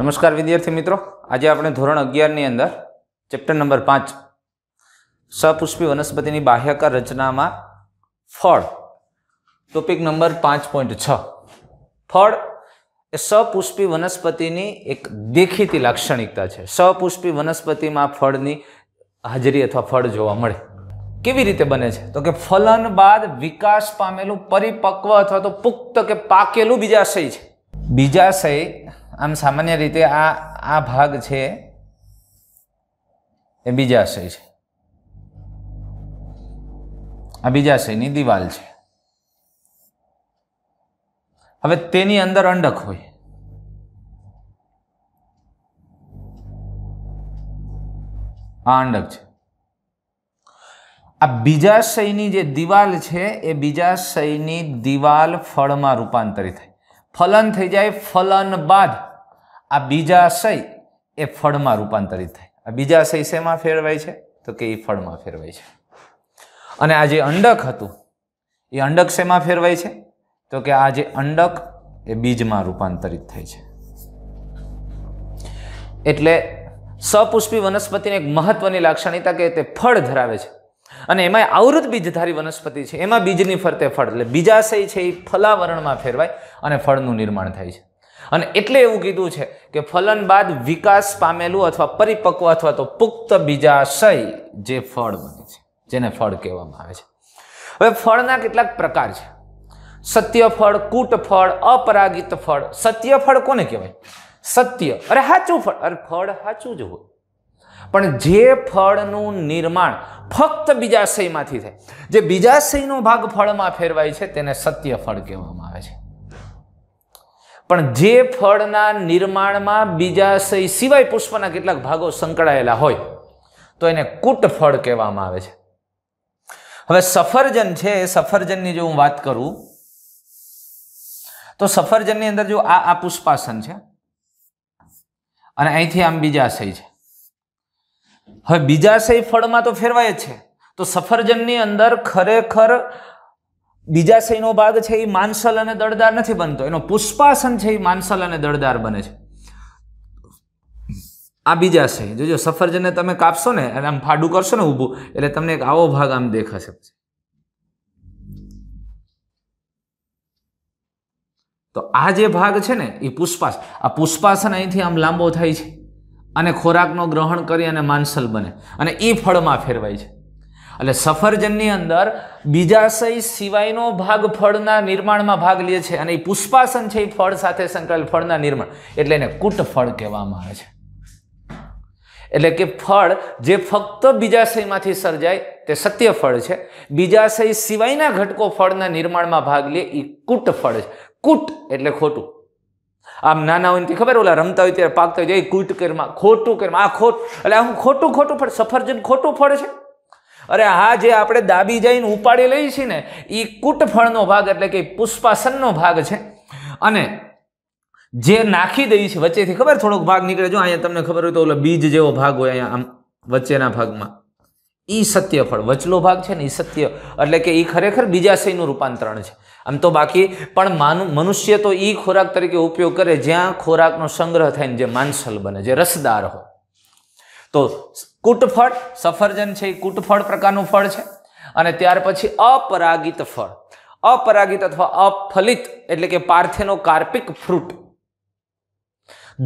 નમસ્કાર વિદ્યાર્થી મિત્રો આજે આપણે ધોરણ અગિયારની અંદર ચેપ્ટર નંબર પાંચ સપુષ્પી વનસ્પતિની બાહ્યકાર રચનામાં ફળ ટોપિક નંબર પાંચ પોઈન્ટ છ ફળ એ સપુષ્પી વનસ્પતિની એક દેખીતી લાક્ષણિકતા છે સપુષ્પી વનસ્પતિમાં ફળની હાજરી અથવા ફળ જોવા મળે કેવી રીતે બને છે તો કે ફલન બાદ વિકાસ પામેલું પરિપક્વ અથવા તો પુખ્ત કે પાકેલું બીજાશય છે બીજાશય આમ સામાન્ય રીતે આ આ ભાગ છે એ બીજાશય છે આ બીજાશયની દિવાલ છે હવે તેની અંદર અંડક હોય આ અંડક છે આ બીજાશયની જે દિવાલ છે એ બીજાશયની દિવાલ ફળમાં રૂપાંતરિત થાય ફલન થઈ જાય ફલન બાદ આ બીજા શય એ ફળમાં રૂપાંતરિત થાય આ બીજા શય શેમાં ફેરવાય છે તો કે એ ફળમાં ફેરવાય છે અને આ જે અંડક હતું એ અંડક શેમાં ફેરવાય છે તો કે આ જે અંડક એ બીજમાં રૂપાંતરિત થાય છે એટલે સપુષ્પી વનસ્પતિની એક મહત્વની લાક્ષણિકતા કે તે ફળ ધરાવે છે અને એમાં આવૃત બીજધારી વનસ્પતિ છે એમાં બીજની ફરતે ફળ એટલે બીજાશય છે એ ફલાવરણમાં ફેરવાય અને ફળનું નિર્માણ થાય છે અને એટલે એવું કીધું છે કે ફલન બાદ વિકાસ પામેલું અથવા પરિપક્વ અથવા તો પુખ્ત બીજાશય જે ફળ બને છે જેને ફળ કહેવામાં આવે છે હવે ફળના કેટલાક પ્રકાર છે સત્ય ફળ કૂટ ફળ અપરાગિત ફળ સત્ય ફળ કોને કહેવાય સત્ય અરે સાચું ફળ અરે ફળ સાચું જ હોય પણ જે ફળનું નિર્માણ ફક્ત બીજાશયમાંથી થાય જે બીજાશયનો ભાગ ફળમાં ફેરવાય છે તેને સત્ય ફળ કહેવામાં આવે છે પણ જે ફળના નિર્માણમાં બીજાશય સિવાય પુષ્પના કેટલાક ભાગો સંકળાયેલા હોય તો એને કૂટ ફળ કહેવામાં આવે છે હવે સફરજન છે સફરજનની જો હું વાત કરું તો સફરજનની અંદર જો આ આ પુષ્પાસન છે અને અહીંથી આમ બીજાશય છે હવે બીજાશય ફળમાં તો ફેરવાય છે તો સફરજનની અંદર ખરેખર બીજાશયનો ભાગ છે એ માંસલ અને દળદાર નથી બનતો એનો પુષ્પાસન છે એ માનસલ અને દળદાર બને છે આ બીજાશય જોજો સફરજનને તમે કાપશો ને અને આમ ફાડું કરશો ને ઊભું એટલે તમને એક આવો ભાગ આમ દેખાશે તો આ જે ભાગ છે ને એ પુષ્પાસ આ પુષ્પાસન અહીંથી આમ લાંબો થાય છે અને ખોરાકનો ગ્રહણ કરી અને માંસલ બને અને એ ફળમાં ફેરવાય છે એટલે સફરજનની અંદર બીજાશય સિવાયનો ભાગ ફળના નિર્માણમાં ભાગ લે છે અને એ પુષ્પાસન છે એ ફળ સાથે સંકળાયેલ ફળના નિર્માણ એટલે એને કૂટ ફળ કહેવામાં આવે છે એટલે કે ફળ જે ફક્ત બીજાશયમાંથી સર્જાય તે સત્ય ફળ છે બીજાશય સિવાયના ઘટકો ફળના નિર્માણમાં ભાગ લે એ કૂટ ફળ છે કૂટ એટલે ખોટું આમ નાના હોય ને ખબર ઓલા રમતા હોય ત્યારે પાકતા હોય એ કૂટ કર્મા ખોટું કર્મ આ ખોટ એટલે હું ખોટું ખોટું ફળ સફરજન ખોટું ફળ છે અરે હા જે આપણે દાબી જઈને ઉપાડી લઈએ છીએ ને એ કૂટફળનો ભાગ એટલે કે પુષ્પાસનનો ભાગ છે અને જે નાખી દઈએ છે વચ્ચેથી ખબર થોડોક ભાગ નીકળે જો અહીંયા તમને ખબર હોય તો ઓલો બીજ જેવો ભાગ હોય અહીંયા આમ વચ્ચેના ભાગમાં એ સત્ય ફળ વચલો ભાગ છે ને એ સત્ય એટલે કે એ ખરેખર બીજા શયનું રૂપાંતરણ છે આમ તો બાકી પણ મનુષ્ય તો એ ખોરાક તરીકે ઉપયોગ કરે જ્યાં ખોરાકનો સંગ્રહ થાય ને જે માંસલ બને જે રસદાર હોય તો કૂટફળ સફરજન છે એ કૂટફળ પ્રકારનું ફળ છે અને ત્યાર પછી અપરાગિત ફળ અપરાગિત અથવા અફલિત એટલે કે પાર્થેનો કાર્પિક ફ્રૂટ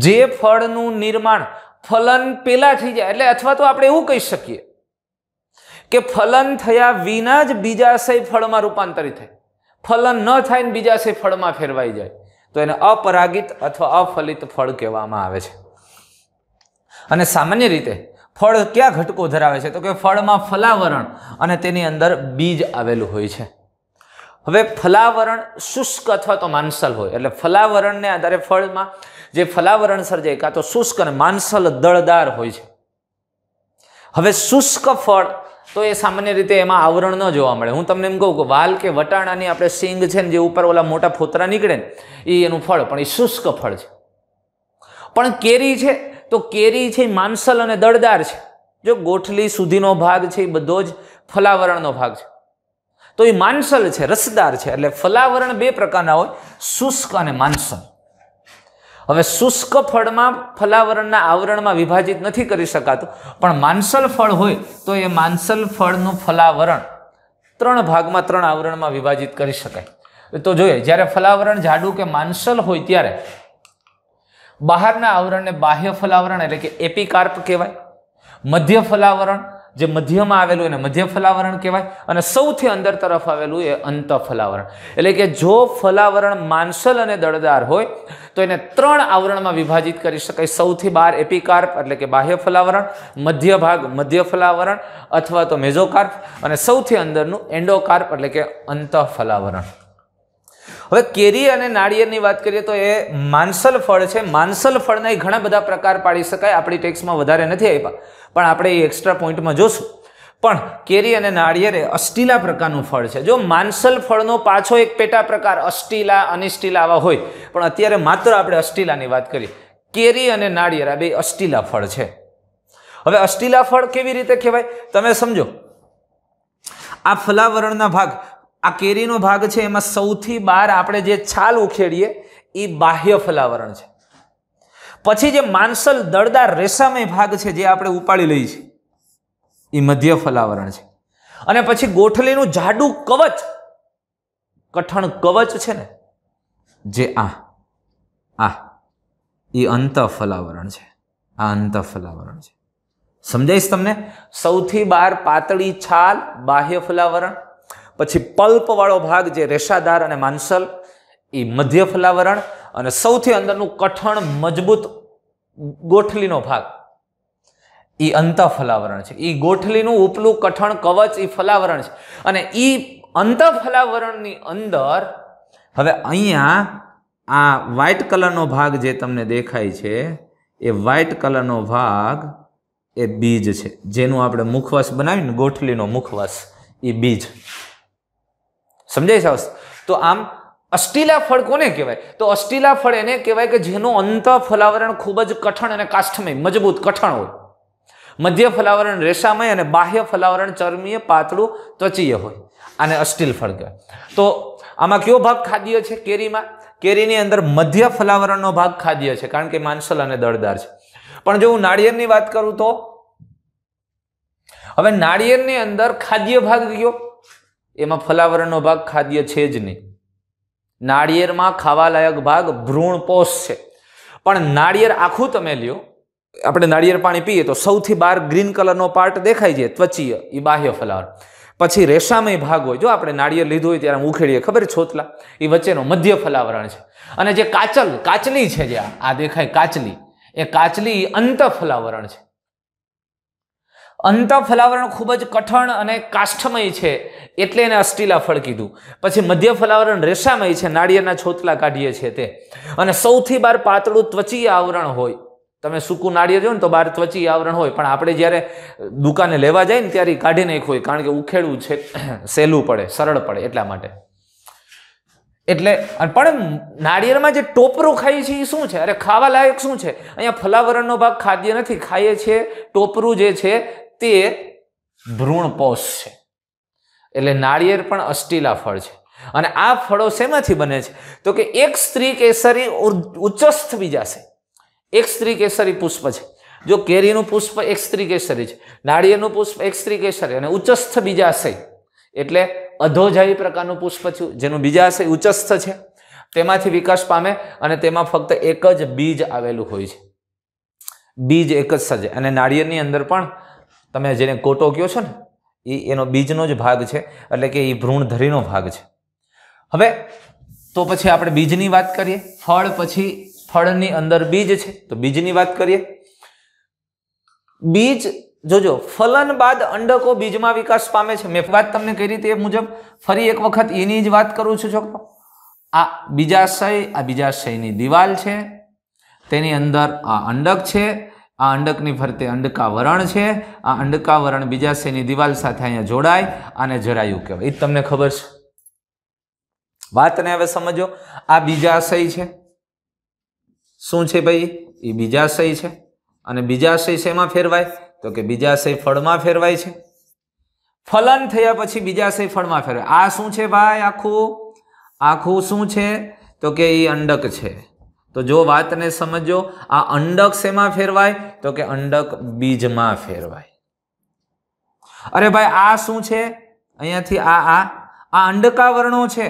જે ફળનું નિર્માણ ફલન પેલા થઈ જાય એટલે અથવા તો આપણે એવું કહી શકીએ કે ફલન થયા વિના જ બીજાશય ફળમાં રૂપાંતરિત થાય ફલન ન થાય ને બીજાશય ફળમાં ફેરવાઈ જાય તો એને અપરાગિત અથવા અફલિત ફળ કહેવામાં આવે છે અને સામાન્ય રીતે ફળ ક્યાં ઘટકો ધરાવે છે તો કે ફળમાં ફલાવરણ અને તેની અંદર બીજ આવેલું હોય છે હવે ફલાવરણ શુષ્ક અથવા તો માનસલ હોય એટલે ફલાવરણને આધારે ફળમાં જે ફલાવરણ સર્જાય કાં તો શુષ્ક અને માંસલ દળદાર હોય છે હવે શુષ્ક ફળ તો એ સામાન્ય રીતે એમાં આવરણ ન જોવા મળે હું તમને એમ કહું કે વાલ કે વટાણાની આપણે સિંગ છે ને જે ઉપર ઓલા મોટા ફોતરા નીકળે ને એ એનું ફળ પણ એ શુષ્ક ફળ છે પણ કેરી છે તો કેરી છે માંસલ અને દળદાર છે જો ગોઠલી સુધીનો ભાગ છે એ બધો જ ફલાવરણનો ભાગ છે તો એ માંસલ છે રસદાર છે એટલે ફલાવરણ બે પ્રકારના હોય શુષ્ક અને માંસલ હવે શુષ્ક ફળમાં ફલાવરણના આવરણમાં વિભાજિત નથી કરી શકાતું પણ માંસલ ફળ હોય તો એ માંસલ ફળનું ફલાવરણ ત્રણ ભાગમાં ત્રણ આવરણમાં વિભાજિત કરી શકાય તો જોઈએ જ્યારે ફલાવરણ જાડું કે માંસલ હોય ત્યારે બહારના આવરણને બાહ્ય ફલાવરણ એટલે કે એપિકાર્પ કહેવાય મધ્ય ફલાવરણ જે મધ્યમાં આવેલું એને મધ્ય ફલાવરણ કહેવાય અને સૌથી અંદર તરફ આવેલું એ અંત ફલાવરણ એટલે કે જો ફલાવરણ માંસલ અને દળદાર હોય તો એને ત્રણ આવરણમાં વિભાજિત કરી શકાય સૌથી બહાર એપિકાર્પ એટલે કે બાહ્ય ફલાવરણ મધ્ય ભાગ મધ્ય ફલાવરણ અથવા તો મેઝોકાર્પ અને સૌથી અંદરનું એન્ડોકાર્પ એટલે કે અંત ફલાવરણ હવે કેરી અને નાળિયેરની વાત કરીએ તો એ માંસલ ફળ છે માંસલ ફળના એ ઘણા બધા પ્રકાર પાડી શકાય આપણી ટેક્સમાં વધારે નથી આપ્યા પણ આપણે એ એક્સ્ટ્રા પોઈન્ટમાં જોશું પણ કેરી અને નાળિયેર એ અસ્ટીલા પ્રકારનું ફળ છે જો માંસલ ફળનો પાછો એક પેટા પ્રકાર અસ્ટીલા અનિસ્ટીલા આવા હોય પણ અત્યારે માત્ર આપણે અસ્ટીલાની વાત કરીએ કેરી અને નાળિયેર આ બે અસ્ટીલા ફળ છે હવે અસ્ટીલા ફળ કેવી રીતે કહેવાય તમે સમજો આ ફલાવરણના ભાગ આ કેરીનો ભાગ છે એમાં સૌથી બહાર આપણે જે છાલ ઉખેડીએ એ બાહ્ય ફલાવરણ છે પછી જે માનસલ દળદાર રેસામય ભાગ છે જે આપણે ઉપાડી લઈએ છીએ એ મધ્ય ફલાવરણ છે અને પછી ગોઠલીનું જાડું કવચ કઠણ કવચ છે ને જે આ આ એ અંત ફલાવરણ છે આ અંત ફલાવરણ છે સમજાઈશ તમને સૌથી બહાર પાતળી છાલ બાહ્ય ફલાવરણ પછી પલ્પવાળો ભાગ જે રેશાદાર અને માંસલ એ મધ્ય ફલાવરણ અને સૌથી અંદરનું કઠણ મજબૂત ગોઠલીનો ભાગ એ અંત ફલાવરણ છે એ ગોઠલીનું ઉપલું કઠણ કવચ એ ફલાવરણ છે અને એ અંત ફલાવરણની અંદર હવે અહીંયા આ વ્હાઇટ કલરનો ભાગ જે તમને દેખાય છે એ વ્હાઇટ કલરનો ભાગ એ બીજ છે જેનું આપણે મુખવશ બનાવીને ગોઠલીનો મુખવશ એ બીજ સમજાય સાહેબ તો આમ અષ્ટીલા ફળ કોને કહેવાય તો અષ્ટીલા ફળ એને કહેવાય કે જેનું અંત ફલાવરણ ખૂબ જ કઠણ અને કાષ્ઠમય મજબૂત કઠણ હોય મધ્ય ફલાવરણ રેશામય અને બાહ્ય ફલાવરણ ચરમીય પાતળું ત્વચીય હોય અને અષ્ટીલ ફળ કહેવાય તો આમાં કયો ભાગ ખાદ્ય છે કેરીમાં કેરીની અંદર મધ્ય ફલાવરણનો ભાગ ખાદ્ય છે કારણ કે માંસલ અને દળદાર છે પણ જો હું નાળિયેરની વાત કરું તો હવે નાળિયેરની અંદર ખાદ્ય ભાગ ગયો એમાં ફલાવરણનો ભાગ ખાદ્ય છે જ નહીં નાળિયેરમાં ખાવાલાયક ભાગ ભ્રૂણપોષ છે પણ નાળિયેર આખું તમે લ્યો આપણે નાળિયેર પાણી પીએ તો સૌથી બહાર ગ્રીન કલરનો પાર્ટ દેખાય છે ત્વચીય એ બાહ્ય ફલાવર પછી રેસામય ભાગ હોય જો આપણે નાળિયેર લીધું હોય ત્યારે ઉખેડીએ ખબર છોતલા એ વચ્ચેનો મધ્ય ફલાવરણ છે અને જે કાચલ કાચલી છે જે આ દેખાય કાચલી એ કાચલી અંત ફલાવરણ છે અંત ફલાવરણ ખૂબ જ કઠણ અને કાષ્ઠમય છે એટલે એને અષ્ટીલા ફળ કીધું પછી મધ્ય ફલાવરણ રેસામય છે નાળિયેરના છોતલા કાઢીએ છીએ તે અને સૌથી બહાર પાતળું ત્વચીય આવરણ હોય તમે સૂકું નાળિયેર જો ને તો બહાર ત્વચીય આવરણ હોય પણ આપણે જ્યારે દુકાને લેવા જાય ને ત્યારે કાઢી નાખ્યું હોય કારણ કે ઉખેડવું છે સહેલું પડે સરળ પડે એટલા માટે એટલે પણ નાળિયેરમાં જે ટોપરું ખાઈએ છીએ એ શું છે અરે ખાવા લાયક શું છે અહીંયા ફલાવરણનો ભાગ ખાદ્ય નથી ખાઈએ છીએ ટોપરું જે છે તે ભ્રૂણપોષ છે એટલે નાળિયેર પણ અષ્ટીલા ફળ છે અને આ ફળો શેમાંથી બને છે તો કે એક સ્ત્રી કેસરી ઉચ્ચસ્થ બીજા છે એક સ્ત્રી કેસરી પુષ્પ છે જો કેરીનું પુષ્પ એક સ્ત્રી કેસરી છે નાળિયેરનું પુષ્પ એક સ્ત્રી કેસરી અને ઉચ્ચસ્થ બીજા બીજાશય એટલે અધોજાવી પ્રકારનું પુષ્પ થયું જેનું બીજા બીજાશય ઉચ્ચસ્થ છે તેમાંથી વિકાસ પામે અને તેમાં ફક્ત એક જ બીજ આવેલું હોય છે બીજ એક જ સજે અને નાળિયેરની અંદર પણ તમે જેને કોટો કહો છો ને એ એનો બીજનો જ ભાગ છે એટલે કે એ ભ્રૂણધરીનો ભાગ છે હવે તો પછી આપણે બીજની વાત કરીએ ફળ પછી ફળની અંદર બીજ છે તો બીજની વાત કરીએ બીજ જોજો ફલન બાદ અંડકો બીજમાં વિકાસ પામે છે મેં વાત તમને કરી તે મુજબ ફરી એક વખત એની જ વાત કરું છું છોકરો આ બીજાશય આ બીજાશયની દિવાલ છે તેની અંદર આ અંડક છે આ અંડકની ફરતે અંડકાવરણ છે આ અંડકાવરણ બીજાશયની દિવાલ સાથે અહીંયા જોડાય અને જરાયું કહેવાય એ તમને ખબર છે વાતને હવે સમજો આ બીજાશય છે શું છે ભાઈ એ બીજાશય છે અને બીજાશય શેમાં ફેરવાય તો કે બીજાશય ફળમાં ફેરવાય છે ફલન થયા પછી બીજાશય ફળમાં ફેરવાય આ શું છે ભાઈ આખું આખું શું છે તો કે એ અંડક છે તો જો વાતને સમજો આ અંડક શેમાં ફેરવાય તો કે અંડક બીજમાં ફેરવાય અરે ભાઈ આ શું છે અહીંયાથી આ આ આ અંડકાવરણો છે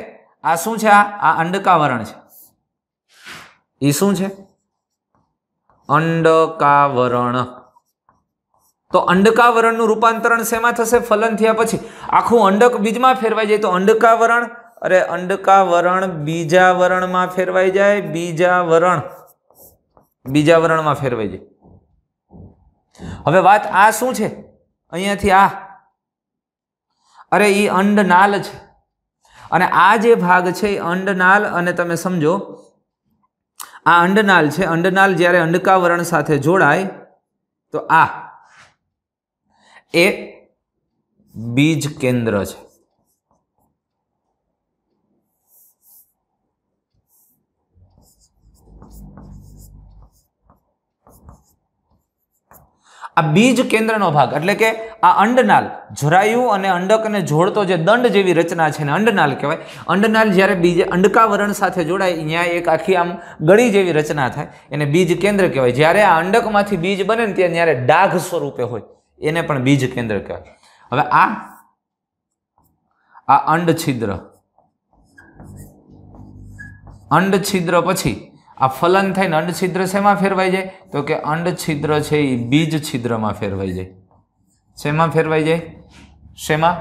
આ શું છે આ આ અંડકાવરણ છે એ શું છે અંડકાવરણ તો અંડકાવરણનું રૂપાંતરણ શેમાં થશે ફલન થયા પછી આખું અંડક બીજમાં ફેરવાઈ જાય તો અંડકાવરણ અરે અંડકા વરણ બીજા વરણમાં ફેરવાઈ જાય બીજા વરણ બીજા વરણમાં ફેરવાઈ જાય હવે વાત આ શું છે અહીંયાથી આ અરે એ અંડનાલ છે અને આ જે ભાગ છે એ અંડનાલ અને તમે સમજો આ અંડનાલ છે અંડનાલ જ્યારે અંડકા વરણ સાથે જોડાય તો આ એ બીજ કેન્દ્ર છે આ બીજ કેન્દ્રનો ભાગ એટલે કે આ અંડનાલ જરાયુ અને અંડકને જોડતો જે દંડ જેવી રચના છે ને અંડનાલ કહેવાય અંડનાલ જ્યારે બીજે અંડકાવરણ સાથે જોડાય ત્યાં એક આખી આમ ગળી જેવી રચના થાય એને બીજ કેન્દ્ર કહેવાય જ્યારે આ અંડકમાંથી બીજ બને ને ત્યાં ત્યારે ડાઘ સ્વરૂપે હોય એને પણ બીજ કેન્દ્ર કહેવાય હવે આ આ અંડ છિદ્ર અંડ છિદ્ર પછી આ ફલન થઈને અંડછિદ્ર શેમાં ફેરવાઈ જાય તો કે અંડછિદ્ર છે એ બીજ છિદ્રમાં ફેરવાઈ જાય શેમાં ફેરવાઈ જાય શેમાં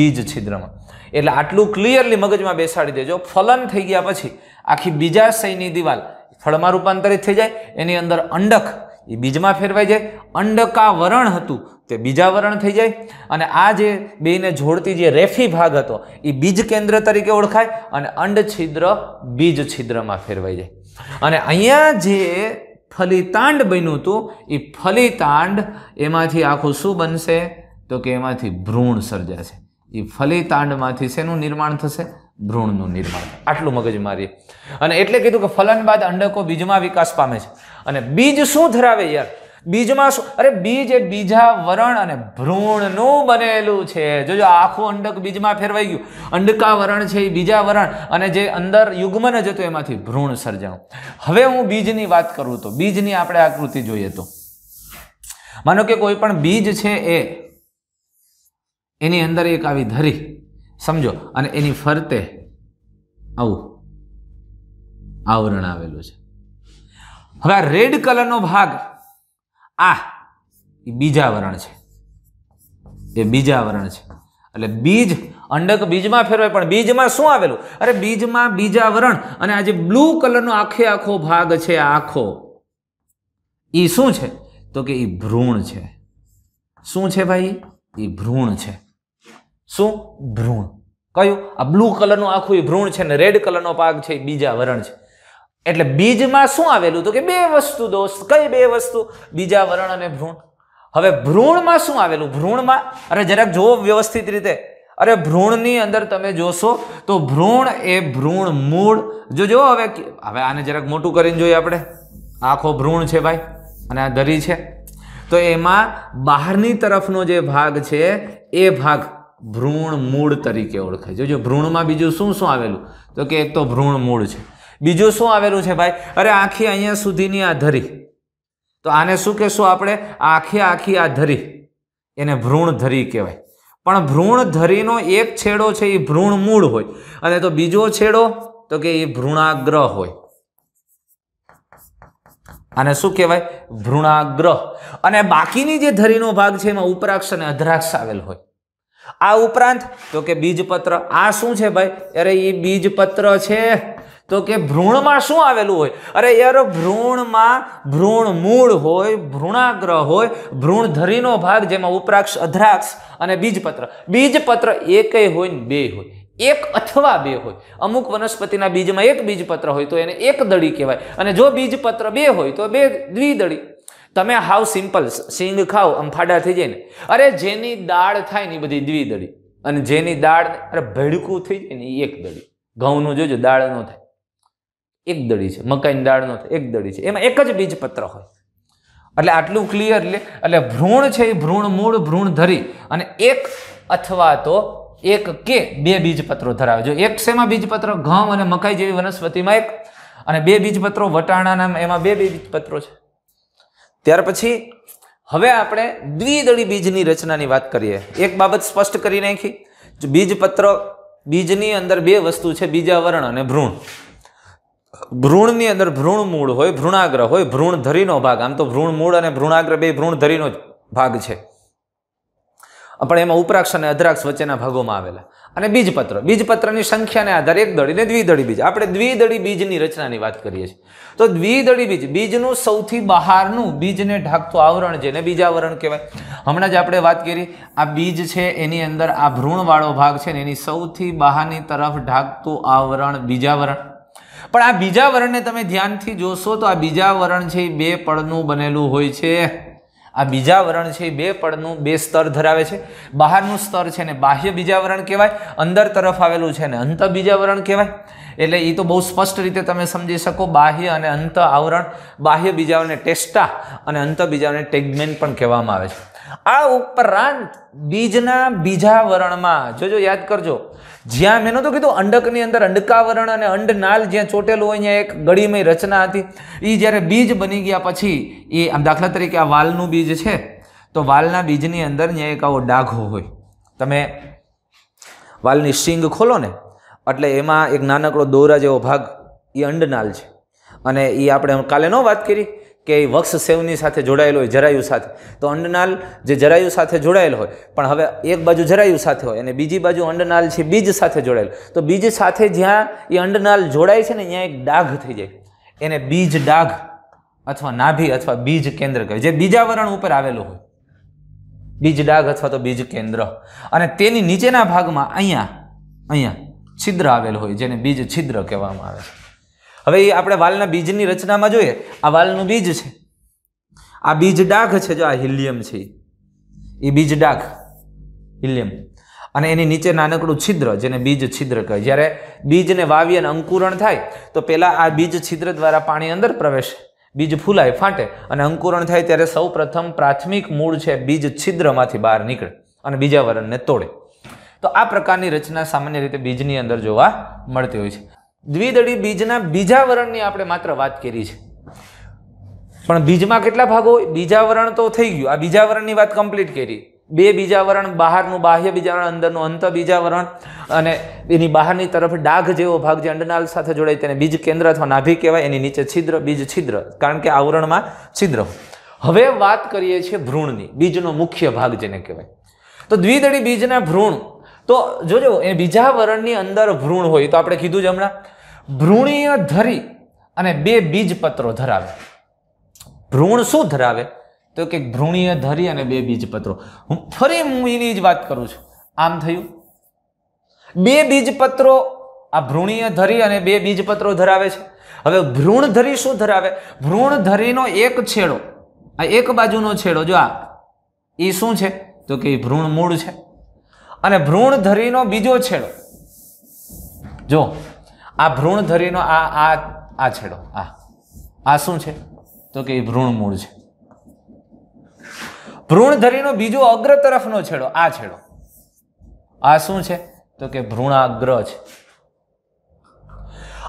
બીજ છિદ્રમાં એટલે આટલું ક્લિયરલી મગજમાં બેસાડી દેજો ફલન થઈ ગયા પછી આખી બીજા શયની દિવાલ ફળમાં રૂપાંતરિત થઈ જાય એની અંદર અંડક એ બીજમાં ફેરવાઈ જાય અંડકાવરણ હતું તે બીજા વરણ થઈ જાય અને આ જે બેને જોડતી જે રેફી ભાગ હતો એ બીજ કેન્દ્ર તરીકે ઓળખાય અને અંડ છિદ્ર બીજ છિદ્રમાં ફેરવાઈ જાય અને અહીંયા જે ફલિતાંડ બન્યું હતું એ ફલિતાંડ એમાંથી આખું શું બનશે તો કે એમાંથી ભ્રૂણ સર્જાશે એ ફલિતાંડમાંથી શેનું નિર્માણ થશે ભ્રૂણનું નિર્માણ આટલું મગજ મારીએ અને એટલે કીધું કે ફલન બાદ અંડકો બીજમાં વિકાસ પામે છે અને બીજ શું ધરાવે યાર બીજમાં શું અરે બીજ એ બીજા વરણ અને ભ્રૂણનું બનેલું છે જોજો આખું અંડક બીજમાં ફેરવાઈ ગયું અંડકા વરણ છે એ બીજા વરણ અને જે અંદર યુગ્મન જ હતું એમાંથી ભ્રૂણ સર્જાણું હવે હું બીજની વાત કરું તો બીજની આપણે આકૃતિ જોઈએ તો માનો કે કોઈ પણ બીજ છે એ એની અંદર એક આવી ધરી સમજો અને એની ફરતે આવું આવરણ આવેલું છે હવે આ રેડ કલરનો ભાગ આ એ બીજા વરણ છે એ બીજા વરણ છે એટલે બીજ અંડક બીજમાં ફેરવાય પણ બીજમાં શું આવેલું અરે બીજમાં બીજા વરણ અને આ જે બ્લુ કલરનો આખે આખો ભાગ છે આખો એ શું છે તો કે એ ભ્રૂણ છે શું છે ભાઈ એ ભ્રૂણ છે શું ભ્રૂણ કયું આ બ્લુ કલરનું આખું એ ભ્રૂણ છે ને રેડ કલરનો ભાગ છે એ બીજા વરણ છે એટલે બીજમાં શું આવેલું તો કે બે વસ્તુ દોસ્ત કઈ બે વસ્તુ બીજા વરણ અને ભ્રૂણ હવે ભ્રૂણમાં શું આવેલું ભ્રૂણમાં અરે જરાક જુઓ વ્યવસ્થિત રીતે અરે ભ્રૂણની અંદર તમે જોશો તો ભ્રૂણ એ ભ્રૂણ મૂળ જો જુઓ હવે હવે આને જરાક મોટું કરીને જોઈએ આપણે આખો ભ્રૂણ છે ભાઈ અને આ દરી છે તો એમાં બહારની તરફનો જે ભાગ છે એ ભાગ ભ્રૂણ મૂળ તરીકે ઓળખાય જોજો ભ્રૂણમાં બીજું શું શું આવેલું તો કે એક તો ભ્રૂણ મૂળ છે બીજું શું આવેલું છે ભાઈ અરે આખી અહીંયા સુધીની આ ધરી તો આને શું કહેશું આપણે આખી આખી આ ધરી એને ભ્રૂણ ધરી કહેવાય પણ ભ્રૂણ ધરીનો એક છેડો છે એ ભ્રૂણ મૂળ હોય અને તો બીજો છેડો તો કે એ ભ્રૂણાગ્રહ હોય આને શું કહેવાય ભ્રૂણાગ્રહ અને બાકીની જે ધરીનો ભાગ છે એમાં ઉપરાક્ષ અને અધરાક્ષ આવેલ હોય આ ઉપરાંત તો કે બીજપત્ર આ શું છે ભાઈ અરે એ બીજપત્ર છે તો કે ભ્રૂણમાં શું આવેલું હોય અરે યાર ભ્રૂણમાં ભ્રૂણ મૂળ હોય ભ્રૂણાગ્રહ હોય ભ્રૂણધરીનો ભાગ જેમાં ઉપરાક્ષ અધ્રાક્ષ અને બીજપત્ર બીજપત્ર એકેય હોય ને બે હોય એક અથવા બે હોય અમુક વનસ્પતિના બીજમાં એક બીજપત્ર હોય તો એને એક દળી કહેવાય અને જો બીજપત્ર બે હોય તો બે દ્વિદળી તમે હાવ સિમ્પલ સિંગ ખાઓ અંફાડા થઈ જાય ને અરે જેની દાળ થાય ને એ બધી દ્વિદળી અને જેની દાળ અરે ભડકું થઈ જાય ને એક દળી ઘઉંનું જોજો દાળ ન થાય એક દળી છે મકાઈની દાળનો એક દળી છે એમાં એક જ બીજપત્ર હોય એટલે આટલું ક્લિયર લે એટલે ભ્રૂણ છે એ ભ્રૂણ મૂળ ભ્રૂણ ધરી અને એક અથવા તો એક કે બે બીજપત્રો ધરાવે જો એક શેમાં બીજપત્ર ઘઉં અને મકાઈ જેવી વનસ્પતિમાં એક અને બે બીજપત્રો વટાણાના એમાં બે બીજપત્રો છે ત્યાર પછી હવે આપણે દ્વિદળી બીજની રચનાની વાત કરીએ એક બાબત સ્પષ્ટ કરી નાખી બીજપત્ર બીજની અંદર બે વસ્તુ છે બીજાવરણ અને ભ્રૂણ ભ્રૂણની અંદર ભ્રૂણ મૂળ હોય ભ્રૂણાગ્રહ હોય ભ્રૂણ ધરીનો ભાગ આમ તો ભ્રૂણ મૂળ અને ભ્રૂણાગ્ર બે ભ્રૂણધરીનો જ ભાગ છે પણ એમાં ઉપરાક્ષ અને અધરાક્ષ વચ્ચેના ભાગોમાં આવેલા અને બીજપત્ર બીજપત્રની સંખ્યાને આધારે એક દળી ને દ્વિદળી બીજ આપણે દ્વિદળી બીજની રચનાની વાત કરીએ છીએ તો દ્વિદળી બીજ બીજનું સૌથી બહારનું બીજને ઢાંકતું આવરણ જેને બીજાવરણ કહેવાય હમણાં જ આપણે વાત કરી આ બીજ છે એની અંદર આ ભ્રૂણવાળો ભાગ છે ને એની સૌથી બહારની તરફ ઢાંકતું આવરણ બીજાવરણ પણ આ બીજા વર્ણને તમે ધ્યાનથી જોશો તો આ બીજા વર્ણ છે એ બે પળનું બનેલું હોય છે આ બીજા વરણ છે એ બે પળનું બે સ્તર ધરાવે છે બહારનું સ્તર છે ને બાહ્ય બીજા વરણ કહેવાય અંદર તરફ આવેલું છે ને અંત બીજા વરણ કહેવાય એટલે એ તો બહુ સ્પષ્ટ રીતે તમે સમજી શકો બાહ્ય અને અંત આવરણ બાહ્ય બીજાઓને ટેસ્ટા અને અંત બીજાઓને ટેગમેન પણ કહેવામાં આવે છે આ ઉપરાંત બીજના બીજા વરણમાં જોજો યાદ કરજો જ્યાં મેં નહોતું કીધું અંડકની અંદર અંડકાવરણ અને અંડનાલ જ્યાં ચોટેલું હોય ત્યાં એક ગળીમય રચના હતી એ જ્યારે બીજ બની ગયા પછી એ આમ દાખલા તરીકે આ વાલનું બીજ છે તો વાલના બીજની અંદર ત્યાં એક આવો ડાઘો હોય તમે વાલની શીંગ ખોલો ને એટલે એમાં એક નાનકડો દોરા જેવો ભાગ એ અંડનાલ છે અને એ આપણે કાલે ન વાત કરી કે એ વક્ષ સેવની સાથે જોડાયેલો હોય જરાયુ સાથે તો અંડનાલ જે જરાયુ સાથે જોડાયેલ હોય પણ હવે એક બાજુ જરાયુ સાથે હોય અને બીજી બાજુ અંડનાલ છે બીજ સાથે જોડાયેલ તો બીજ સાથે જ્યાં એ અંડનાલ જોડાય છે ને ત્યાં એક ડાઘ થઈ જાય એને બીજ ડાઘ અથવા નાભી અથવા બીજ કેન્દ્ર કહે જે બીજા વરણ ઉપર આવેલું હોય બીજ ડાઘ અથવા તો બીજ કેન્દ્ર અને તેની નીચેના ભાગમાં અહીંયા અહીંયા છિદ્ર આવેલ હોય જેને બીજ છિદ્ર કહેવામાં આવે છે હવે એ આપણે વાલના બીજની રચનામાં જોઈએ આ વાલનું બીજ છે આ બીજ ડાઘ છે જો આ હિલિયમ છે એ બીજ ડાઘ હિલિયમ અને એની નીચે નાનકડું છિદ્ર જેને બીજ છિદ્ર કહે જ્યારે બીજને વાવી અને અંકુરણ થાય તો પહેલાં આ બીજ છિદ્ર દ્વારા પાણી અંદર પ્રવેશે બીજ ફૂલાય ફાટે અને અંકુરણ થાય ત્યારે સૌ પ્રથમ પ્રાથમિક મૂળ છે બીજ છિદ્રમાંથી બહાર નીકળે અને બીજા વરણને તોડે તો આ પ્રકારની રચના સામાન્ય રીતે બીજની અંદર જોવા મળતી હોય છે દ્વિદળી બીજના બીજા વરણની આપણે માત્ર વાત કરી છે પણ બીજમાં કેટલા ભાગો બીજા વરણ તો થઈ ગયું આ બીજા વરણની વાત કમ્પ્લીટ કરી બે બીજા વરણ બહારનું બાહ્ય બીજા વરણ અંદરનું અંત બીજા વરણ અને એની બહારની તરફ ડાઘ જેવો ભાગ જે અંડનાલ સાથે જોડાય તેને બીજ કેન્દ્ર અથવા નાભી કહેવાય એની નીચે છિદ્ર બીજ છિદ્ર કારણ કે આવરણમાં છિદ્ર હવે વાત કરીએ છીએ ભ્રૂણની બીજનો મુખ્ય ભાગ જેને કહેવાય તો દ્વિદળી બીજના ભ્રૂણ તો જોજો એ બીજા વરણની અંદર ભ્રૂણ હોય તો આપણે કીધું જ હમણાં ભ્રૂણીય ધરી અને બે બીજપત્રો ધરાવે ભ્રૂણ શું ધરાવે તો કે ભ્રૂણીય ધરી અને બે બીજપત્રો હું ફરી હું એની જ વાત કરું છું આમ થયું બે બીજપત્રો આ ભ્રૂણીય ધરી અને બે બીજપત્રો ધરાવે છે હવે ભ્રૂણ ધરી શું ધરાવે ભ્રૂણ ધરીનો એક છેડો આ એક બાજુનો છેડો જો આ એ શું છે તો કે ભ્રૂણ મૂળ છે અને ભ્રૂણધરીનો બીજો છેડો જો આ ભ્રૂણધરીનો આ આ આ છેડો આ આ શું છે તો કે એ ભ્રૂણ મૂળ છે ભ્રૂણધરીનો બીજો અગ્ર તરફનો છેડો આ છેડો આ શું છે તો કે ભ્રૂણાગ્ર છે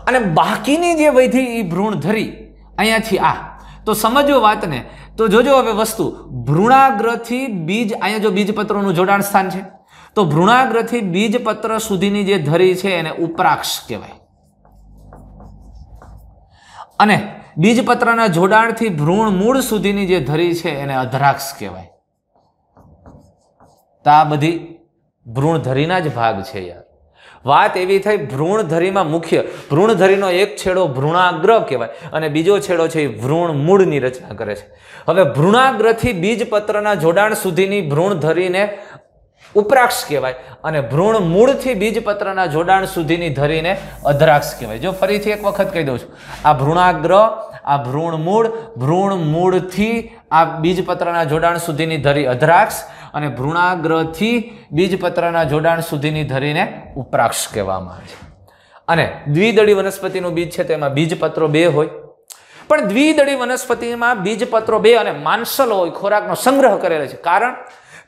અને બાકીની જે વૈધી એ ભ્રૂણધરી અહીંયાથી આ તો સમજો વાતને તો જોજો હવે વસ્તુ ભ્રૂણાગ્રથી બીજ અહીંયા જો બીજપત્રોનું જોડાણ સ્થાન છે તો ભૃણાગ્રથી બીજપત્ર સુધીની જે ધરી છે એને ઉપરાક્ષ કહેવાય અને બીજપત્રના જોડાણથી ભ્રૂણ મૂળ સુધીની જે ધરી છે એને અધરાક્ષ કહેવાય તો આ બધી ભ્રૂણધરીના જ ભાગ છે યાર વાત એવી થઈ ભ્રૂણધરીમાં મુખ્ય ભ્રૂણધરીનો એક છેડો ભ્રૂણાગ્રહ કહેવાય અને બીજો છેડો છે એ ભ્રૂણ મૂળની રચના કરે છે હવે ભ્રૂણાગ્રથી બીજપત્રના જોડાણ સુધીની ભ્રૂણધરીને ઉપરાક્ષ કહેવાય અને ભ્રૂણ મૂળથી બીજપત્રના જોડાણ સુધીની ધરીને અધરાક્ષ કહેવાય જો ફરીથી એક વખત કહી દઉં છું આ ભ્રૂણાગ્રહ આ ભ્રૂણ મૂળ ભ્રૂણ મૂળથી આ બીજપત્રના જોડાણ સુધીની ધરી અધરાક્ષ અને ભ્રૂણાગ્રહથી બીજપત્રના જોડાણ સુધીની ધરીને ઉપરાક્ષ કહેવામાં આવે છે અને દ્વિદળી વનસ્પતિનું બીજ છે તેમાં બીજપત્રો બે હોય પણ દ્વિદળી વનસ્પતિમાં બીજપત્રો બે અને માનસલો હોય ખોરાકનો સંગ્રહ કરેલો છે કારણ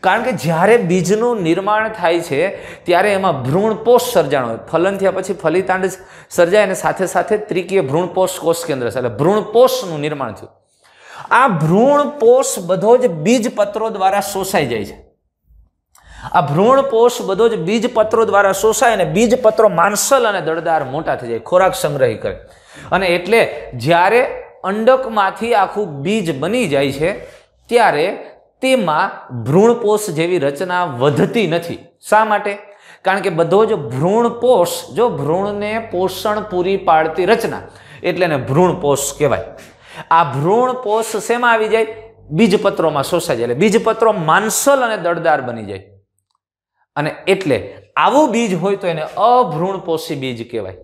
કારણ કે જ્યારે બીજનું નિર્માણ થાય છે ત્યારે એમાં ભ્રૂણપોષ સર્જાણ હોય ફલન થયા પછી ફલિતાંડ સર્જાય અને સાથે સાથે ત્રિકીય ભ્રૂણપોષ કોષ કેન્દ્ર છે એટલે ભ્રૂણપોષનું નિર્માણ થયું આ ભ્રૂણપોષ બધો જ બીજપત્રો દ્વારા શોષાઈ જાય છે આ ભ્રૂણપોષ બધો જ બીજપત્રો દ્વારા શોષાય અને બીજપત્રો માંસલ અને દળદાર મોટા થઈ જાય ખોરાક સંગ્રહી કરે અને એટલે જ્યારે અંડકમાંથી આખું બીજ બની જાય છે ત્યારે તેમાં ભ્રૂણપોષ જેવી રચના વધતી નથી શા માટે કારણ કે બધો જ ભ્રૂણપોષ જો ભ્રૂણને પોષણ પૂરી પાડતી રચના એટલે એને ભ્રૂણપોષ કહેવાય આ ભ્રૂણપોષ શેમાં આવી જાય બીજપત્રોમાં શોષાઈ જાય એટલે બીજપત્રો માંસલ અને દળદાર બની જાય અને એટલે આવું બીજ હોય તો એને અભ્રૂણપોષી બીજ કહેવાય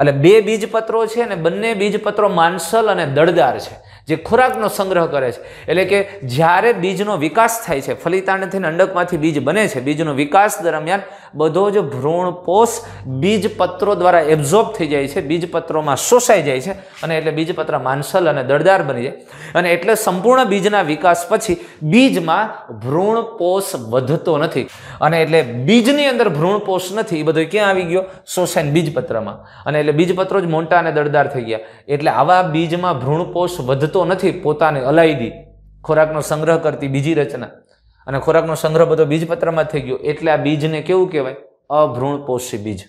એટલે બે બીજપત્રો છે ને બંને બીજપત્રો માંસલ અને દળદાર છે જે ખોરાકનો સંગ્રહ કરે છે એટલે કે જ્યારે બીજનો વિકાસ થાય છે ફલિતાને થઈને અંડકમાંથી બીજ બને છે બીજનો વિકાસ દરમિયાન બધો જ ભ્રૂણપોષ બીજપત્રો દ્વારા એબ્ઝોર્બ થઈ જાય છે બીજપત્રોમાં શોષાઈ જાય છે અને એટલે બીજપત્ર માંસલ અને દળદાર બની જાય અને એટલે સંપૂર્ણ બીજના વિકાસ પછી બીજમાં ભ્રૂણપોષ વધતો નથી અને એટલે બીજની અંદર ભ્રૂણપોષ નથી એ બધો ક્યાં આવી ગયો શોષાઈન બીજપત્રમાં અને એટલે બીજપત્રો જ મોટા અને દળદાર થઈ ગયા એટલે આવા બીજમાં ભ્રૂણપોષ વધતો જતો નથી પોતાને અલાયદી ખોરાકનો સંગ્રહ કરતી બીજી રચના અને ખોરાકનો સંગ્રહ બધો બીજપત્રમાં થઈ ગયો એટલે આ બીજને કેવું કહેવાય અભ્રૂણપોષી બીજ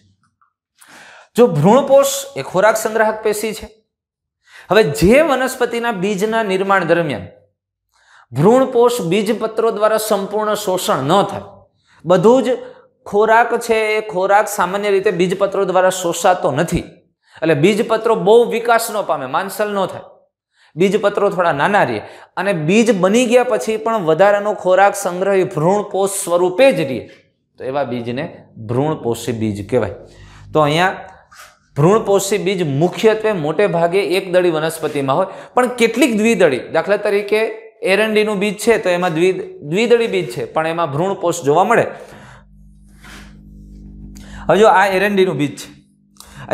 જો ભ્રૂણપોષ એ ખોરાક સંગ્રાહક પેશી છે હવે જે વનસ્પતિના બીજના નિર્માણ દરમિયાન ભ્રૂણપોષ બીજપત્રો દ્વારા સંપૂર્ણ શોષણ ન થાય બધું જ ખોરાક છે એ ખોરાક સામાન્ય રીતે બીજપત્રો દ્વારા શોષાતો નથી એટલે બીજપત્રો બહુ વિકાસ ન પામે માનસલ ન થાય બીજપત્રો થોડા નાના રહે અને બીજ બની ગયા પછી પણ વધારાનો ખોરાક સંગ્રહ ભ્રૂણપોષ સ્વરૂપે જ રહે તો એવા બીજને ભ્રૂણપોષી બીજ કહેવાય તો અહીંયા ભ્રૂણપોષી બીજ મુખ્યત્વે મોટે ભાગે એકદળી વનસ્પતિમાં હોય પણ કેટલીક દ્વિદળી દાખલા તરીકે એરંડીનું બીજ છે તો એમાં દ્વિ દ્વિદળી બીજ છે પણ એમાં ભ્રૂણપોષ જોવા મળે હજુ આ એરંડીનું બીજ છે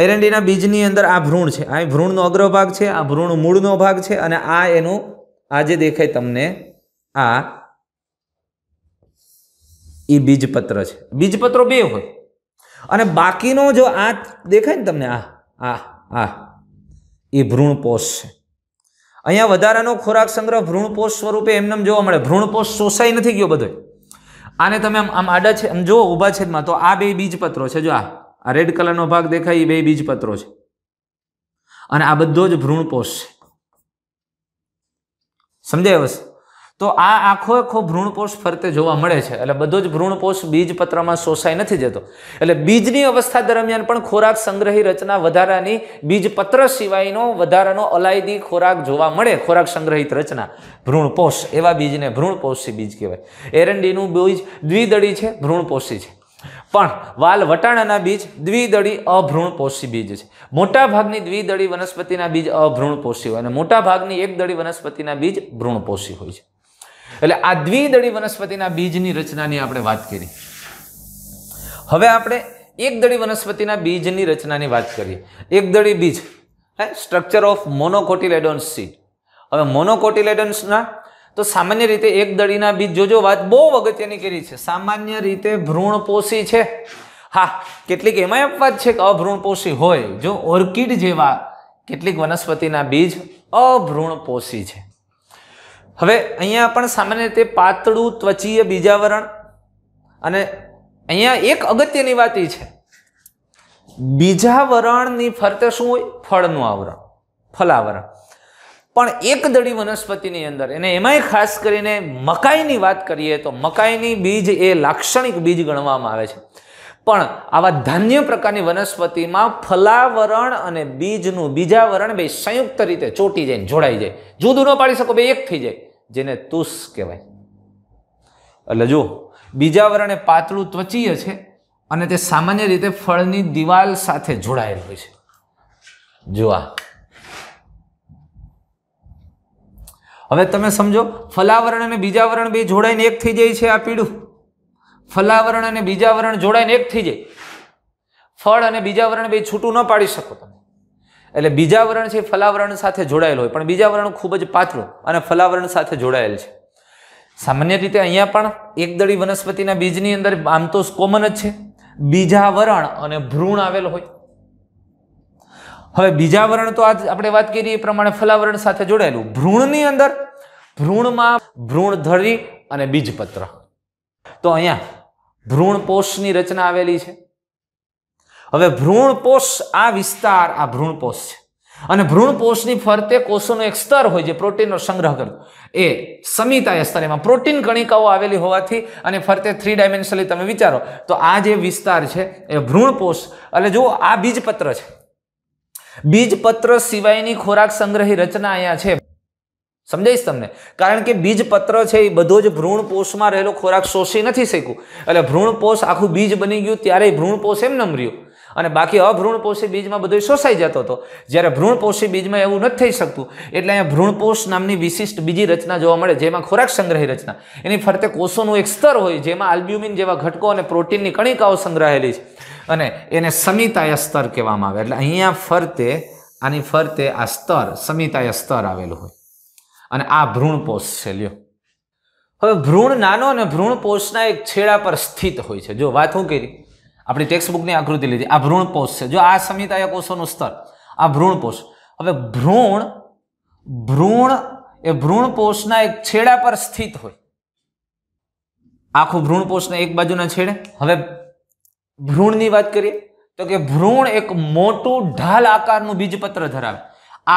એરંડીના બીજની અંદર આ ભ્રૂણ છે આ ભ્રૂણનો અગ્ર ભાગ છે આ ભ્રૂણ મૂળનો ભાગ છે અને આ એનું આ જે દેખાય તમને આ એ બીજપત્ર છે બીજપત્રો બે હોય અને બાકીનો જો આ દેખાય ને તમને આ આ આ એ ભ્રૂણપોષ છે અહીંયા વધારાનો ખોરાક સંગ્રહ ભ્રૂણપોષ સ્વરૂપે એમને જોવા મળે ભ્રૂણપોષ શોષાઈ નથી ગયો બધો આને તમે આમ આમ આડા છે આમ જો ઊભા છેદમાં તો આ બે બીજપત્રો છે જો આ આ રેડ કલરનો ભાગ દેખાય એ બે બીજપત્રો છે અને આ બધો જ ભ્રૂણપોષ છે સમજાય હશે તો આ આખો આખો ભ્રૂણપોષ ફરતે જોવા મળે છે એટલે બધો જ ભ્રૂણપોષ બીજપત્રમાં શોષાઈ નથી જતો એટલે બીજની અવસ્થા દરમિયાન પણ ખોરાક સંગ્રહી રચના વધારાની બીજપત્ર સિવાયનો વધારાનો અલાયદી ખોરાક જોવા મળે ખોરાક સંગ્રહિત રચના ભ્રૂણપોષ એવા બીજને ભ્રૂણપોષી બીજ કહેવાય એરંડીનું બીજ દ્વિદળી છે ભ્રૂણપોષી છે પણ વાલ વટાણાના બીજ દ્વિદળી અભ્રૂણ પોષી બીજ છે મોટાભાગની દ્વિદળી વનસ્પતિના બીજ અભ્રૂણ પોષી હોય અને મોટાભાગની એકદળી વનસ્પતિના બીજ ભ્રૂણ પોષી હોય છે એટલે આ દ્વિદળી વનસ્પતિના બીજની રચનાની આપણે વાત કરી હવે આપણે એકદળી વનસ્પતિના બીજની રચનાની વાત કરીએ એકદળી બીજ હે સ્ટ્રક્ચર ઓફ મોનોકોટિલેડોન્સ સીડ હવે મોનોકોટિલેડન્સના તો સામાન્ય રીતે એક દળીના બીજ જોજો વાત બહુ અગત્યની કરી છે સામાન્ય રીતે ભ્રૂણપોષી છે હા કેટલીક એમાં એમ વાત છે કે અભ્રૂણપોષી હોય જો ઓર્કિડ જેવા કેટલીક વનસ્પતિના બીજ અભ્રૂણપોષી છે હવે અહીંયા પણ સામાન્ય રીતે પાતળું ત્વચીય બીજાવરણ અને અહીંયા એક અગત્યની વાત એ છે બીજાવરણની ફરતે શું હોય ફળનું આવરણ ફલાવરણ પણ એક દળી વનસ્પતિની અંદર અને એમાંય ખાસ કરીને મકાઈની વાત કરીએ તો મકાઈની બીજ એ લાક્ષણિક બીજ ગણવામાં આવે છે પણ આવા ધાન્ય પ્રકારની વનસ્પતિમાં ફલાવરણ અને બીજનું બીજાવરણ બે સંયુક્ત રીતે ચોટી જાય જોડાઈ જાય જુદું ન પાડી શકો બે એક થઈ જાય જેને તુસ કહેવાય એટલે જો બીજાવરણ એ પાતળું ત્વચીય છે અને તે સામાન્ય રીતે ફળની દિવાલ સાથે જોડાયેલ હોય છે જો આ હવે તમે સમજો ફલાવરણ અને બીજા વરણ બે જોડાઈને એક થઈ જાય છે આ પીળું ફલાવરણ અને બીજા વરણ જોડાઈને એક થઈ જાય ફળ અને બીજા વરણ બે છૂટું ન પાડી શકો તમે એટલે બીજા વરણ છે ફલાવરણ સાથે જોડાયેલું હોય પણ બીજા વરણ ખૂબ જ પાતળું અને ફલાવરણ સાથે જોડાયેલ છે સામાન્ય રીતે અહીંયા પણ એકદળી વનસ્પતિના બીજની અંદર આમ તો કોમન જ છે બીજા વરણ અને ભ્રૂણ આવેલ હોય હવે બીજા વર્ણ તો આજ આપણે વાત કરી એ પ્રમાણે ફલાવરણ સાથે જોડાયેલું ભ્રૂણની અંદર ભ્રૂણમાં ભ્રૂણધરી અને બીજપત્ર તો અહીંયા ભ્રૂણપોષની રચના આવેલી છે હવે ભ્રૂણપોષ આ વિસ્તાર આ ભ્રૂણપોષ છે અને ભ્રૂણપોષની ફરતે કોષોનો એક સ્તર હોય જે પ્રોટીનનો સંગ્રહ કરતો એ સમિતાય સ્તર એમાં પ્રોટીન કણિકાઓ આવેલી હોવાથી અને ફરતે થ્રી ડાયમેન્શનલી તમે વિચારો તો આ જે વિસ્તાર છે એ ભ્રૂણપોષ એટલે જુઓ આ બીજપત્ર છે બીજપત્ર સિવાયની ખોરાક સંગ્રહી રચના અહીંયા છે સમજાઈશ તમને કારણ કે બીજપત્ર છે એ બધો જ ભ્રૂણપોષમાં રહેલો ખોરાક શોષી નથી શક્યું એટલે ભ્રૂણપોષ આખું બીજ બની ગયું ત્યારે ભ્રૂણપોષ એમ નમ અને બાકી અભ્રૂણપોષી બીજમાં બધું શોષાઈ જતો હતો જ્યારે ભ્રૂણપોષી બીજમાં એવું નથી થઈ શકતું એટલે અહીંયા ભ્રૂણપોષ નામની વિશિષ્ટ બીજી રચના જોવા મળે જેમાં ખોરાક સંગ્રહી રચના એની ફરતે કોષોનું એક સ્તર હોય જેમાં આલ્બ્યુમિન જેવા ઘટકો અને પ્રોટીનની કણિકાઓ સંગ્રહેલી છે અને એને સમિતાય સ્તર કહેવામાં આવે એટલે અહીંયા ફરતે આની ફરતે આ સ્તર સમિતાય સ્તર આવેલું હોય અને આ ભ્રૂણપોષ છે લ્યો હવે ભ્રૂણ નાનો અને ભ્રૂણપોષના એક છેડા પર સ્થિત હોય છે જો વાત હું કરી આપણી ટેક્સ્ટબુકની આકૃતિ લીધી આ ભ્રૂણપોષ છે જો આ એ કોષોનું સ્તર આ ભ્રૂણપોષ હવે ભ્રૂણ ભ્રૂણ એ ભ્રૂણપોષના એક છેડા પર સ્થિત હોય આખું ભ્રૂણપોષના એક બાજુના છેડે હવે ભ્રૂણની વાત કરીએ તો કે ભ્રૂણ એક મોટું ઢાલ આકારનું બીજપત્ર ધરાવે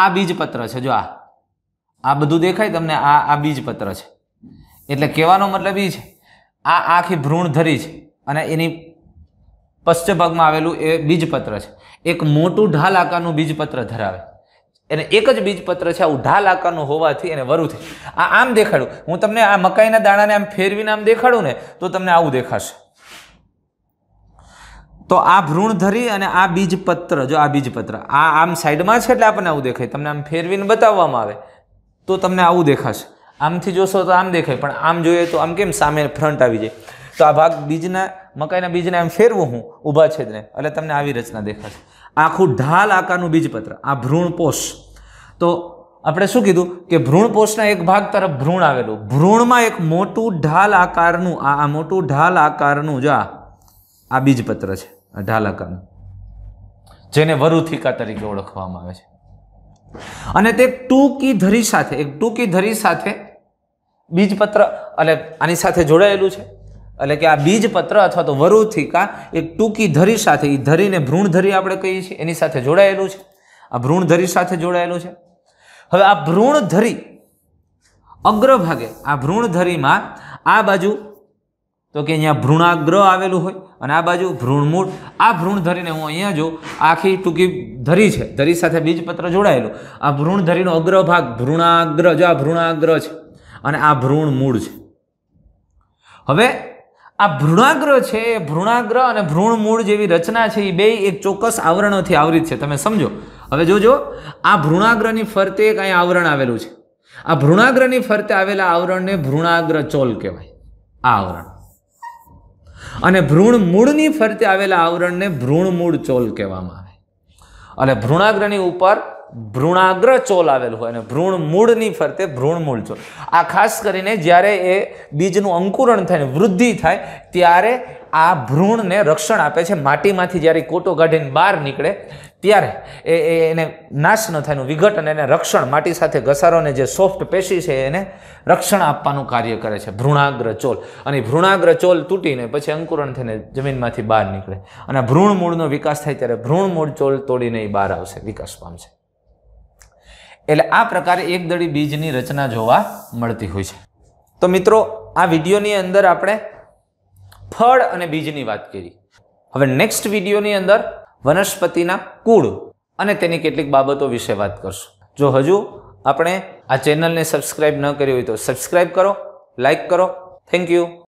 આ બીજપત્ર છે જો આ આ બધું દેખાય તમને આ આ બીજપત્ર છે એટલે કહેવાનો મતલબ એ છે આ આખી ભ્રૂણ ધરી છે અને એની પશ્ચિમ ભાગમાં આવેલું એ બીજપત્ર છે એક મોટું ઢાલ આકારનું બીજપત્ર ધરાવે એને એક જ બીજપત્ર છે આવું ઢાલ આકારનું હોવાથી એને વરુ થઈ આ આમ દેખાડું હું તમને આ મકાઈના દાણાને આમ ફેરવીને આમ દેખાડું ને તો તમને આવું દેખાશે તો આ ભ્રૂણ ધરી અને આ બીજપત્ર જો આ બીજપત્ર આ આમ સાઈડમાં છે એટલે આપણને આવું દેખાય તમને આમ ફેરવીને બતાવવામાં આવે તો તમને આવું દેખાશે આમથી જોશો તો આમ દેખાય પણ આમ જોઈએ તો આમ કેમ સામે ફ્રન્ટ આવી જાય તો આ ભાગ બીજના મકાઈના બીજને એમ ફેરવું હું ઊભા છેદને એટલે તમને આવી રચના દેખાશે આખું ઢાલ આકારનું બીજપત્ર આ ભ્રૂણપોષ તો આપણે શું કીધું કે ભ્રૂણપોષના એક ભાગ તરફ ભ્રૂણ આવેલું ભ્રૂણમાં એક મોટું ઢાલ આકારનું આ આ મોટું ઢાલ આકારનું જો આ બીજપત્ર છે આ ઢાલ આકારનું જેને વરુથિકા તરીકે ઓળખવામાં આવે છે અને તે ટૂંકી ધરી સાથે એક ટૂંકી ધરી સાથે બીજપત્ર એટલે આની સાથે જોડાયેલું છે એટલે કે આ બીજપત્ર અથવા તો વરુથિકા એક ટૂંકી ધરી સાથે એ ધરીને ભ્રૂણધરી આપણે કહીએ છીએ એની સાથે જોડાયેલું છે આ ભ્રૂણધરી સાથે જોડાયેલું છે હવે આ ભ્રૂણધરી અગ્રભાગે આ ભ્રૂણધરીમાં આ બાજુ તો કે અહીંયા ભ્રૂણાગ્ર આવેલું હોય અને આ બાજુ ભ્રૂણમૂળ આ ભ્રૂણધરીને હું અહીંયા જોઉં આખી ટૂંકી ધરી છે ધરી સાથે બીજપત્ર જોડાયેલું આ ભ્રૂણ ધરીનો અગ્ર ભાગ ભ્રૂણાગ્ર જો આ ભ્રૂણાગ્ર છે અને આ ભ્રૂણ મૂળ છે હવે આ ભ્રૂણાગ્રહ છે એ ભૃણાગ્ર અને મૂળ જેવી રચના છે એ બે એક ચોક્કસ આવરણોથી આવરિત છે તમે સમજો હવે જોજો આ ભ્રૂણાગ્રહની ફરતે કાંઈ આવરણ આવેલું છે આ ભ્રૂણાગ્રહની ફરતે આવેલા આવરણને ભ્રૂણાગ્રહ ચોલ કહેવાય આ આવરણ અને ભ્રૂણ મૂળની ફરતે આવેલા આવરણને ભ્રૂણમૂળ ચોલ કહેવામાં આવે અને ભ્રૂણાગ્રહની ઉપર ભ્રૂણાગ્ર ચોલ આવેલું હોય અને ભ્રૂણ મૂળની ફરતે ભ્રૂણ મૂળ ચોલ આ ખાસ કરીને જ્યારે એ બીજનું અંકુરણ થાય ને વૃદ્ધિ થાય ત્યારે આ ભ્રૂણને રક્ષણ આપે છે માટીમાંથી જ્યારે કોટો કાઢીને બહાર નીકળે ત્યારે એ એને નાશ ન થાય વિઘટન એને રક્ષણ માટી સાથે ઘસારોને જે સોફ્ટ પેશી છે એને રક્ષણ આપવાનું કાર્ય કરે છે ભ્રૂણાગ્ર ચોલ અને ભ્રૂણાગ્ર ચોલ તૂટીને પછી અંકુરણ થઈને જમીનમાંથી બહાર નીકળે અને ભ્રૂણ મૂળનો વિકાસ થાય ત્યારે ભ્રૂણ મૂળ ચોલ તોડીને એ બહાર આવશે વિકાસ પામશે એટલે આ પ્રકારે એકદળી બીજની રચના જોવા મળતી હોય છે તો મિત્રો આ વિડીયોની અંદર આપણે ફળ અને બીજની વાત કરી હવે નેક્સ્ટ વિડીયોની અંદર વનસ્પતિના કુળ અને તેની કેટલીક બાબતો વિશે વાત કરશું જો હજુ આપણે આ ચેનલને સબસ્ક્રાઈબ ન કરી હોય તો સબસ્ક્રાઈબ કરો લાઈક કરો થેન્ક યુ